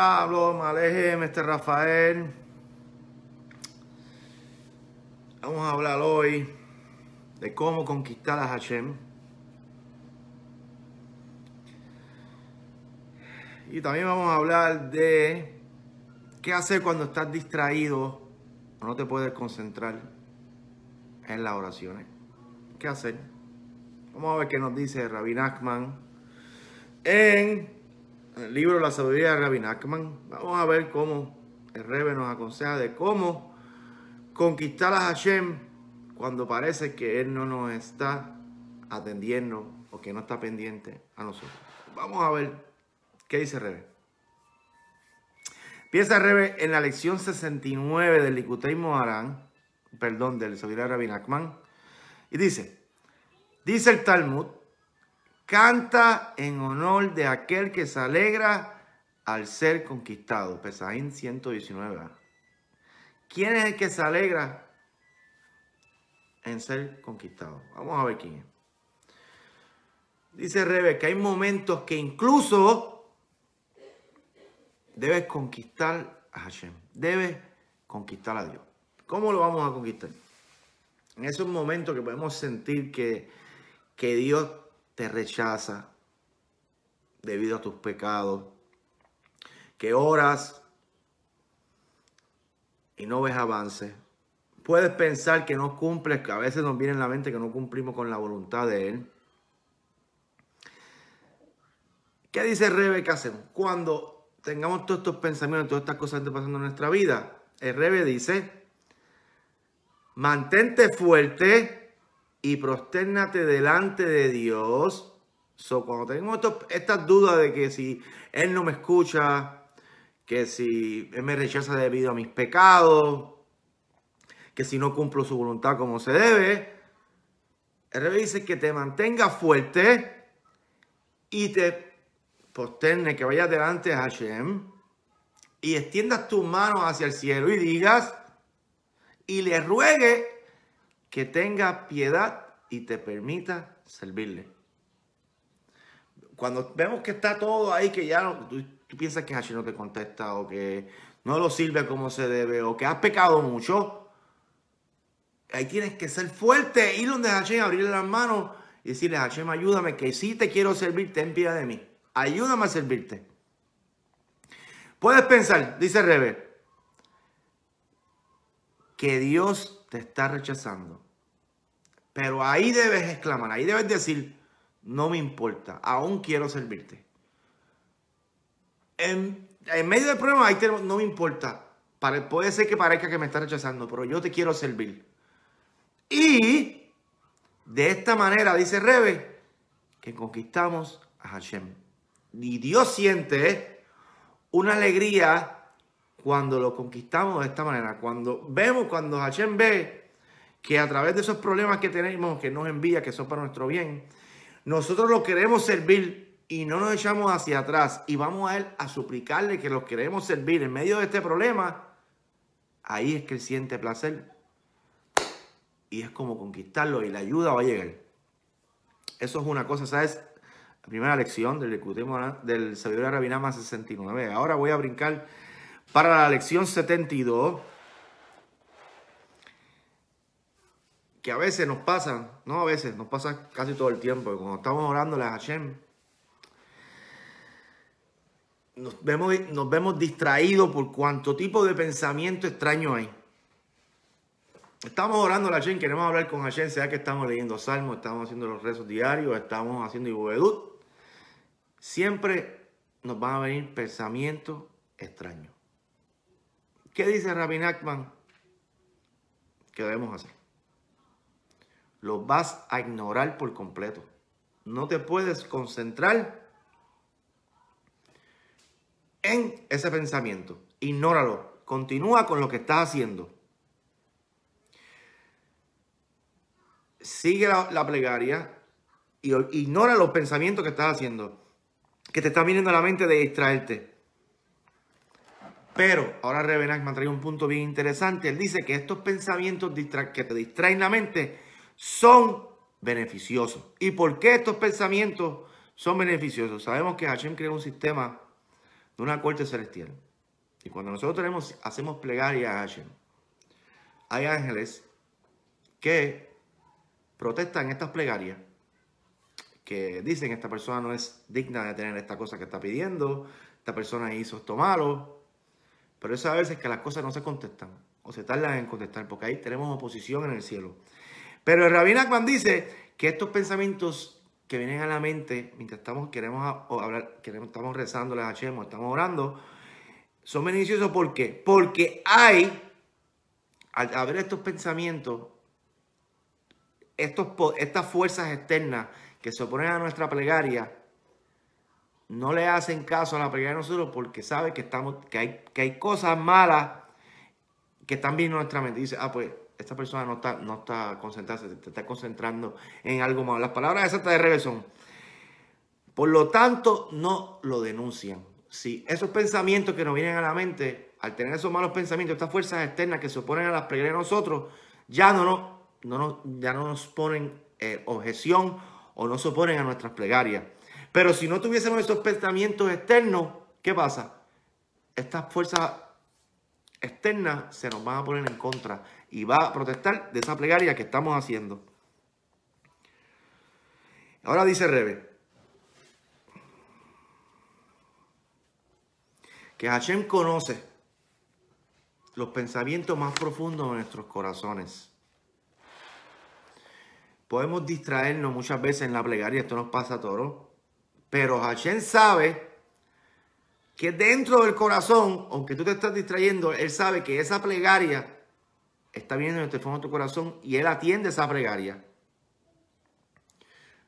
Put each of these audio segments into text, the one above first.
Shalom, Malejem, este Rafael. Vamos a hablar hoy de cómo conquistar a Hashem. Y también vamos a hablar de qué hacer cuando estás distraído o no te puedes concentrar en las oraciones. ¿Qué hacer? Vamos a ver qué nos dice Rabbi Nachman en el libro La sabiduría de Rabbi Nachman, vamos a ver cómo el Rebe nos aconseja de cómo conquistar a Hashem cuando parece que Él no nos está atendiendo o que no está pendiente a nosotros. Vamos a ver qué dice Rebe. Empieza Rebe en la lección 69 del Likutei Moharán, perdón, del Sabiduría de Rabbi Nachman, y dice, dice el Talmud, Canta en honor de aquel que se alegra al ser conquistado. Pesaín 119. ¿Quién es el que se alegra en ser conquistado? Vamos a ver quién es. Dice que hay momentos que incluso debes conquistar a Hashem. Debes conquistar a Dios. ¿Cómo lo vamos a conquistar? En esos momentos que podemos sentir que, que Dios te rechaza debido a tus pecados, que oras y no ves avance. Puedes pensar que no cumples, que a veces nos viene en la mente que no cumplimos con la voluntad de Él. ¿Qué dice Rebe que hacemos? Cuando tengamos todos estos pensamientos, todas estas cosas que están pasando en nuestra vida, el Rebe dice, mantente fuerte, y prosternate delante de Dios. So, cuando tengo estas dudas de que si Él no me escucha, que si Él me rechaza debido a mis pecados, que si no cumplo su voluntad como se debe, el rey dice que te mantenga fuerte y te posterne, que vayas delante a Hashem y extiendas tus manos hacia el cielo y digas y le ruegue que tenga piedad y te permita servirle. Cuando vemos que está todo ahí, que ya no, tú, piensas que Hashem no te contesta o que no lo sirve como se debe o que has pecado mucho, ahí tienes que ser fuerte, ir donde Hashem, abrirle las manos y decirle, Hashem, ayúdame, que si te quiero servir, ten piedad de mí. Ayúdame a servirte. Puedes pensar, dice Rebe, que Dios te está rechazando. Pero ahí debes exclamar, ahí debes decir, no me importa, aún quiero servirte. En, medio del problema, ahí tenemos, no me importa. puede ser que parezca que me está rechazando, pero yo te quiero servir. Y de esta manera, dice Rebe, que conquistamos a Hashem. Y Dios siente una alegría cuando lo conquistamos de esta manera, cuando vemos, cuando Hashem ve que a través de esos problemas que tenemos, que nos envía, que son para nuestro bien, nosotros lo queremos servir y no nos echamos hacia atrás y vamos a Él a suplicarle que los queremos servir en medio de este problema, ahí es que siente placer y es como conquistarlo y la ayuda va a llegar. Eso es una cosa, ¿sabes? La primera lección del, del Sabiduría Rabinama 69. Ahora voy a brincar para la lección 72, que a veces nos pasa, no a veces, nos pasa casi todo el tiempo, cuando estamos orando a Hashem, nos vemos, nos vemos distraídos por cuánto tipo de pensamiento extraño hay. Estamos orando a Hashem, queremos hablar con Hashem, sea que estamos leyendo salmos, estamos haciendo los rezos diarios, estamos haciendo bovedud. Siempre nos van a venir pensamientos extraños. ¿Qué dice Rabin Nachman? ¿Qué debemos hacer? Lo vas a ignorar por completo. No te puedes concentrar en ese pensamiento. Ignóralo. Continúa con lo que estás haciendo. Sigue la, plegaria y ignora los pensamientos que estás haciendo, que te están viniendo a la mente de distraerte. Pero ahora Revenac me ha traído un punto bien interesante. Él dice que estos pensamientos que te distraen la mente son beneficiosos. ¿Y por qué estos pensamientos son beneficiosos? Sabemos que Hashem creó un sistema de una corte celestial. Y cuando nosotros hacemos plegarias, a Hashem, hay ángeles que protestan estas plegarias, que dicen esta persona no es digna de tener esta cosa que está pidiendo, esta persona hizo esto malo, pero eso a veces que las cosas no se contestan o se tardan en contestar, porque ahí tenemos oposición en el cielo. Pero el rabino Akman dice que estos pensamientos que vienen a la mente mientras estamos, queremos hablar, queremos, estamos rezando, les hacemos, estamos orando, son beneficiosos ¿por qué? Porque hay, al haber estos pensamientos, estos, estas fuerzas externas que se oponen a nuestra plegaria, no le hacen caso a la plegaria de nosotros porque sabe que, estamos, que, hay, que hay cosas malas que están viendo nuestra mente. dice, ah, pues esta persona no está, no está concentrada, se está concentrando en algo malo. Las palabras exactas de Revés son, por lo tanto, no lo denuncian. Si esos pensamientos que nos vienen a la mente, al tener esos malos pensamientos, estas fuerzas externas que se oponen a las plegarias de nosotros, ya no, no, no, ya no nos ponen eh, objeción o no se oponen a nuestras plegarias. Pero si no tuviésemos esos pensamientos externos, ¿qué pasa? Estas fuerzas externas se nos van a poner en contra y va a protestar de esa plegaria que estamos haciendo. Ahora dice Rebe. Que Hashem conoce los pensamientos más profundos de nuestros corazones. Podemos distraernos muchas veces en la plegaria, esto nos pasa a todos pero Hachén sabe que dentro del corazón, aunque tú te estás distrayendo, Él sabe que esa plegaria está viendo en el fondo de tu corazón y Él atiende esa plegaria.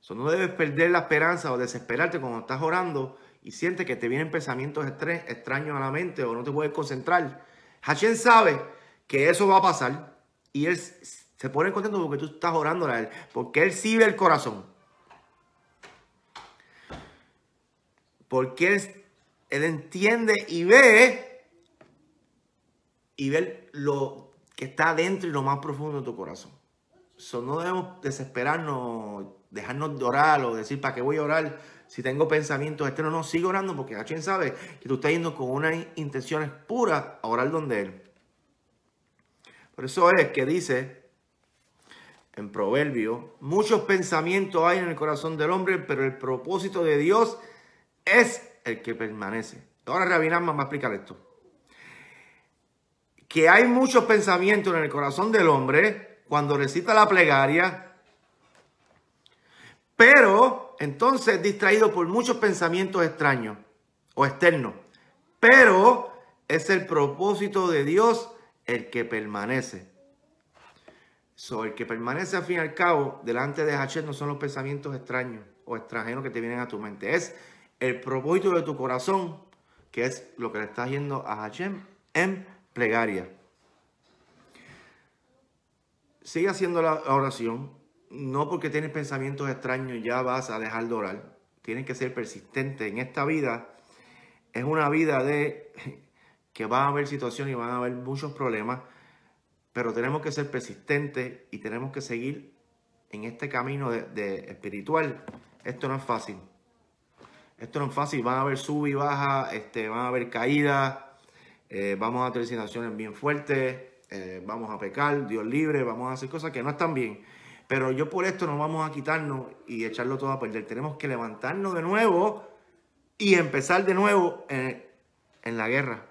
So, no debes perder la esperanza o desesperarte cuando estás orando y sientes que te vienen pensamientos extraños a la mente o no te puedes concentrar. Hachén sabe que eso va a pasar y Él se pone contento porque tú estás orando a Él, porque Él sigue el corazón. Porque él, entiende y ve y ve lo que está adentro y lo más profundo de tu corazón. So, no debemos desesperarnos, dejarnos de orar o decir, ¿para qué voy a orar si tengo pensamientos externos? No, sigue orando porque ah, quién sabe que tú estás yendo con unas intenciones puras a orar donde Él. Por eso es que dice en Proverbio, muchos pensamientos hay en el corazón del hombre, pero el propósito de Dios es el que permanece. Ahora Rabinam va a explicar esto. Que hay muchos pensamientos en el corazón del hombre cuando recita la plegaria, pero entonces distraído por muchos pensamientos extraños o externos. Pero es el propósito de Dios el que permanece. So, el que permanece al fin y al cabo delante de Hachem no son los pensamientos extraños o extranjeros que te vienen a tu mente. Es el propósito de tu corazón, que es lo que le estás yendo a Hashem en plegaria. Sigue haciendo la oración, no porque tienes pensamientos extraños ya vas a dejar de orar. Tienes que ser persistente en esta vida. Es una vida de que va a haber situaciones y van a haber muchos problemas, pero tenemos que ser persistentes y tenemos que seguir en este camino de espiritual. Esto no es fácil. Esto no es fácil, van a haber sub y baja, este, van a haber caídas, eh, vamos a tener situaciones bien fuertes, eh, vamos a pecar, Dios libre, vamos a hacer cosas que no están bien. Pero yo por esto no vamos a quitarnos y echarlo todo a perder. Tenemos que levantarnos de nuevo y empezar de nuevo en, la guerra.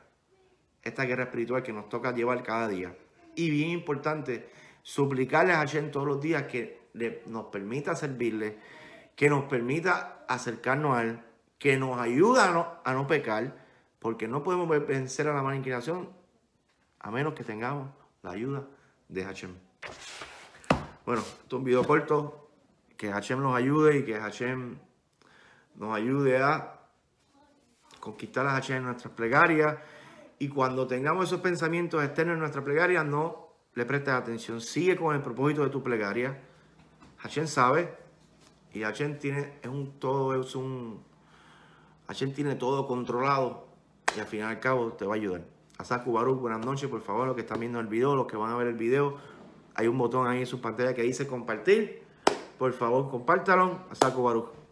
Esta guerra espiritual que nos toca llevar cada día. Y bien importante, suplicarles a Shen todos los días que nos permita servirle, que nos permita acercarnos a Él, que nos ayuda a no, pecar, porque no podemos vencer a la mala inclinación a menos que tengamos la ayuda de Hachem. Bueno, esto es un video corto. Que Hachem nos ayude y que Hachem nos ayude a conquistar a Hachem en nuestras plegarias. Y cuando tengamos esos pensamientos externos en nuestra plegaria no le prestes atención. Sigue con el propósito de tu plegaria. Hachem sabe y Hachem tiene, es un todo, es un Ayer tiene todo controlado y al final al cabo te va a ayudar. Asaku Baruch, buenas noches, por favor, los que están viendo el video, los que van a ver el video, hay un botón ahí en su pantalla que dice compartir. Por favor, compártalo. Asaku Baruch.